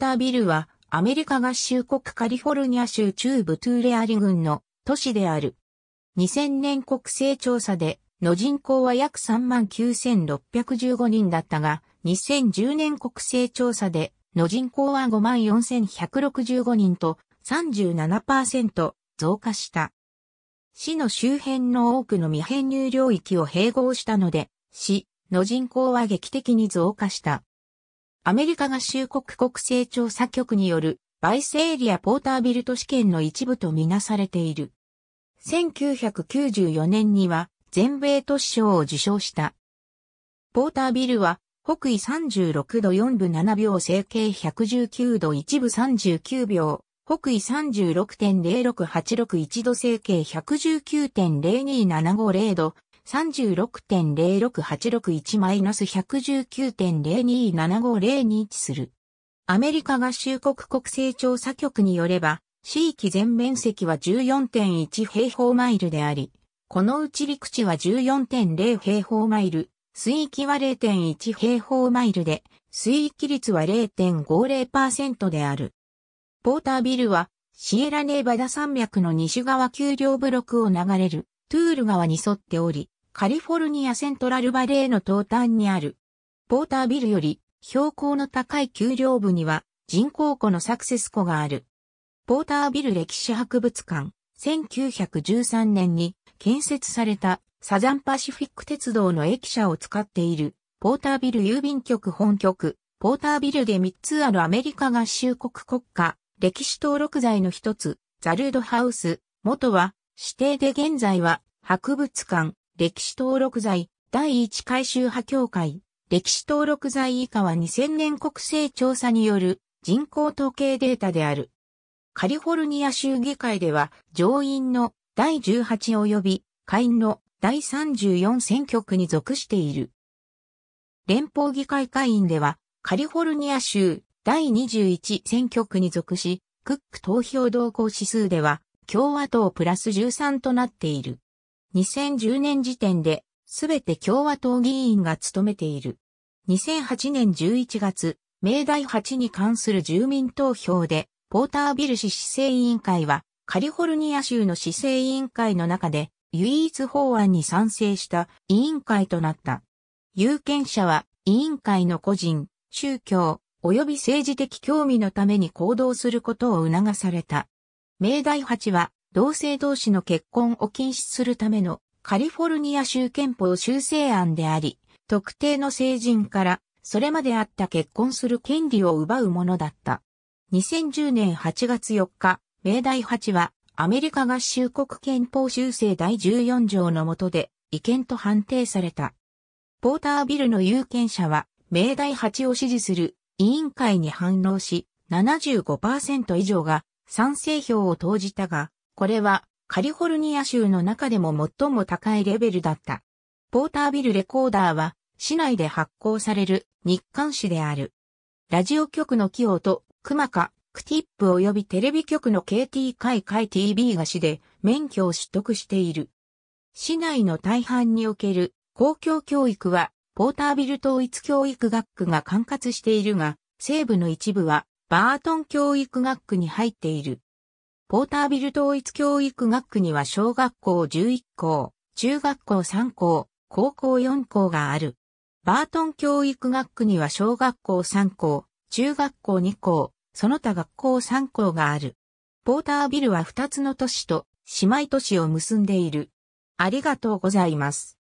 タービルは、アメリカ合衆国カリフォルニア州中部トゥーレアリ郡の都市である。2000年国勢調査で、の人口は約39,615人だったが、2010年国勢調査で、の人口は54,165人と37%増加した。市の周辺の多くの未編入領域を併合したので、市の人口は劇的に増加した。アメリカ合衆国国勢調査局によるバイスエリアポータービルト試験の一部とみなされている。1994年には全米都市賞を受賞した。ポータービルは北緯36度4分7秒整形119度1分39秒、北緯36.0686 1度整形119.02750度、36.06861-119.0275 0に位置する。アメリカ合衆国国勢調査局によれば、市域全面積は14.1平方マイルであり、このうち陸地は14.0平方マイル、水域は0.1平方マイルで、水域率は0.50%である。ポータービルは、シエラネーバダ山脈の西側丘陵部落を流れる、トゥール川に沿っており、カリフォルニアセントラルバレーの東端にある。ポータービルより標高の高い丘陵部には人工湖のサクセス湖がある。ポータービル歴史博物館、1913年に建設されたサザンパシフィック鉄道の駅舎を使っているポータービル郵便局本局、ポータービルで3つあるアメリカ合衆国国家、歴史登録財の一つ、ザルードハウス、元は指定で現在は博物館、歴史登録財、第一回収派協会、歴史登録財以下は2000年国勢調査による人口統計データである。カリフォルニア州議会では上院の第18及び下院の第34選挙区に属している。連邦議会会員ではカリフォルニア州第21選挙区に属し、クック投票動向指数では共和党プラス13となっている。2010年時点で、すべて共和党議員が務めている。2008年11月、明大8に関する住民投票で、ポータービル市市政委員会は、カリフォルニア州の市政委員会の中で、唯一法案に賛成した委員会となった。有権者は、委員会の個人、宗教、及び政治的興味のために行動することを促された。明大8は同性同士の結婚を禁止するためのカリフォルニア州憲法修正案であり、特定の成人からそれまであった結婚する権利を奪うものだった。2010年8月4日、明大8はアメリカ合衆国憲法修正第14条の下で違憲と判定された。ポータービルの有権者は明大8を支持する委員会に反応し75%以上が賛成票を投じたが、これはカリフォルニア州の中でも最も高いレベルだった。ポータービルレコーダーは市内で発行される日刊誌である。ラジオ局の企業とクマカ、クティップ及びテレビ局の KT 会会 TV が市で免許を取得している。市内の大半における公共教育はポータービル統一教育学区が管轄しているが、西部の一部はバートン教育学区に入っている。ポータービル統一教育学区には小学校11校、中学校3校、高校4校がある。バートン教育学区には小学校3校、中学校2校、その他学校3校がある。ポータービルは2つの都市と姉妹都市を結んでいる。ありがとうございます。